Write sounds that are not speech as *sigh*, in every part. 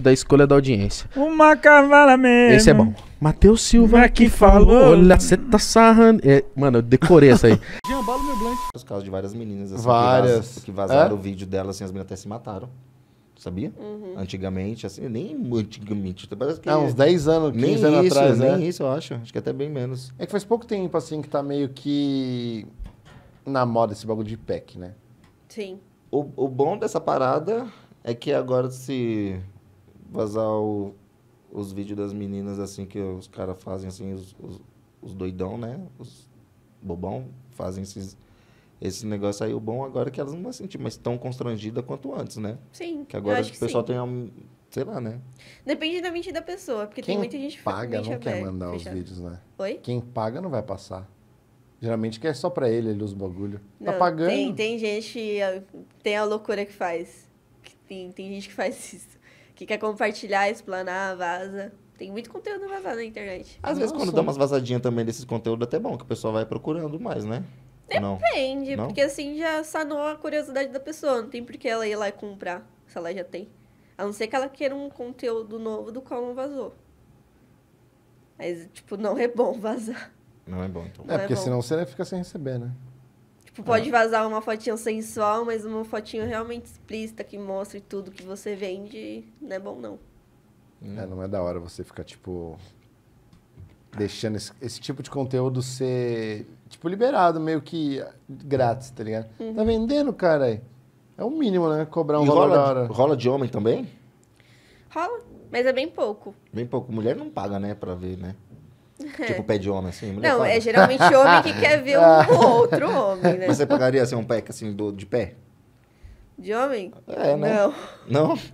da escolha da audiência. Uma cavala mesmo. Esse é bom. Matheus Silva é que falou. falou. Olha, você tá sarrando. É, mano, eu decorei essa aí. Por *laughs* meu blank. Os casos de várias meninas assim, várias. que, que vazaram é? o vídeo delas assim, as meninas até se mataram. Sabia? Uhum. Antigamente, assim, nem antigamente. Parece que é, uns 10 anos, 15 nem anos isso, atrás. Nem né? isso, eu acho. Acho que até bem menos. É que faz pouco tempo, assim, que tá meio que na moda esse bagulho de pack, né? Sim. O, o bom dessa parada é que agora se vazar o, os vídeos das meninas, assim, que os caras fazem, assim, os, os, os, doidão, né? Os bobão fazem esses, esse negócio aí. O bom agora é que elas não vão sentir mais tão constrangidas quanto antes, né? Sim. Que agora o pessoal sim. tem um. Sei lá, né? Depende da mente da pessoa, porque Quem tem muita gente paga não quer mandar os vídeos, né? Oi? Quem paga não vai passar. Geralmente quer é só pra ele ele os bagulho. Tá não, tá pagando. Tem, tem gente, tem a loucura que faz. Tem, tem gente que faz isso que quer compartilhar, explanar, vaza. Tem muito conteúdo vazado na internet. Às vezes, quando dá umas vazadinhas também desses conteúdos, é até bom, que o pessoal vai procurando mais, né? Depende, não. porque assim já sanou a curiosidade da pessoa. Não tem por que ela ir lá e comprar, se ela já tem. A não ser que ela queira um conteúdo novo do qual não vazou. Mas, tipo, não é bom vazar. Não é bom, então. É, não é porque é senão você fica sem receber, né? Tipo, pode vazar uma fotinha sensual, mas uma fotinha realmente explícita que mostre tudo que você vende, não é bom, não. Hum. É, não é da hora você ficar, tipo, deixando esse, esse, tipo de conteúdo ser, tipo, liberado, meio que grátis, tá ligado? Uhum. Tá vendendo, cara? É o mínimo, né? Cobrar um e valor rola, da hora. Rola de homem também? Rola, mas é bem pouco. Bem pouco. Mulher não paga, né, pra ver, né? É. Tipo pé de homem, assim? não, é geralmente homem que quer ver um *laughs* outro homem, né? Mas você pagaria assim, um pé assim do, de pé? De homem? É, né? Não. Não? *laughs*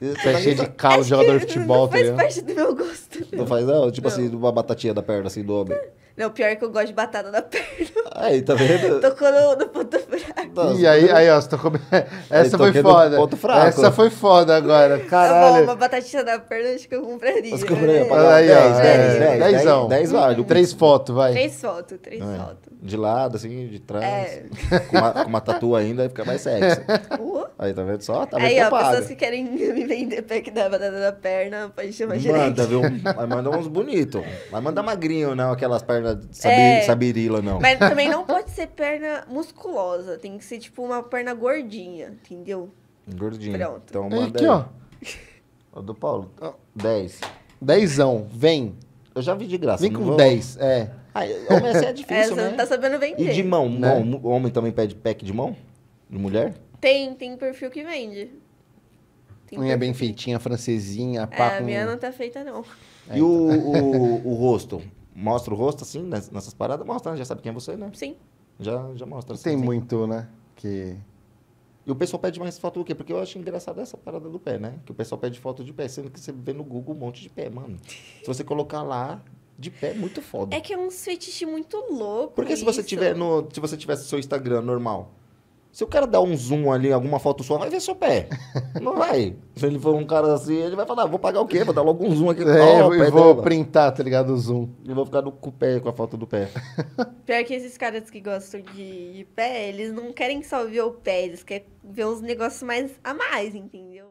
Você tá cheio de carro, jogador de *laughs* futebol, Não faz tá parte do meu gosto. Não, né? não faz, não? Tipo assim, não. assim, uma batatinha da perna, assim, do homem. Não, pior é que eu gosto de batata da perna. Aí, tá vendo? Tocou no, no ponto e aí, né? aí, ó, você tá comendo. *laughs* Essa foi foda. Ponto fraco. Essa foi foda agora. Caralho. Tá bom, uma batatinha da perna acho que eu compraria. Você compraria? Né? Aí, ó. Dez é, Dez 10, vale. Três fotos, vai. Três fotos, três é. fotos. De lado, assim, de trás. É. Com, uma, com uma tatu ainda, fica mais sexy. Uh. Aí, tá vendo só? Tá aí, ó, pessoas que querem *laughs* me vender pack da batata da perna, pode chamar de Manda, viu? Vai *laughs* manda uns bonitos. Vai manda magrinho, não, aquelas pernas é. sabirila, é. não. Mas também não pode ser perna musculosa. Tem que ser tipo uma perna gordinha, entendeu? Gordinha. Pronto. Então manda aqui, aí. ó. o *laughs* do Paulo. dez, Dezão, vem. Eu já vi de graça. Vem com dez, 10, é. Ah, assim é *laughs* Essa difícil, né? não tá sabendo E de mão, Né? mão, o homem também pede pack de mão? De mulher? Tem, tem perfil que vende. Tem Unha bem feitinha, francesinha, É, a minha não tá feita, não. É, e o, então. o, *laughs* o rosto? Mostra o rosto assim, nessas paradas? Mostra, né? já sabe quem é você, né? Sim já, já mostra. Assim, tem assim. muito, né? Que... E o pessoal pede mais foto do quê? Porque eu acho engraçado essa parada do pé, né? Que o pessoal pede foto de pé, sendo que você vê no Google um monte de pé, mano. Se você colocar lá, de pé, é muito foda. É que é um fetiche muito louco. Porque isso. se você tiver no. Se você tivesse seu Instagram normal, se o cara dar um zoom ali, alguma foto sua, vai ver seu pé. *laughs* Não vai. Se ele for um cara assim, ele vai falar, ah, vou pagar o quê? Vou dar logo um zoom aqui. *laughs* É, oh, eu vou printar, tá ligado, o zoom. E vou ficar no, com o pé, com a foto do pé. *laughs* Pior que esses caras que gostam de, de pé, eles não querem só ver o pé, eles querem ver uns negócios mais a mais, entendeu?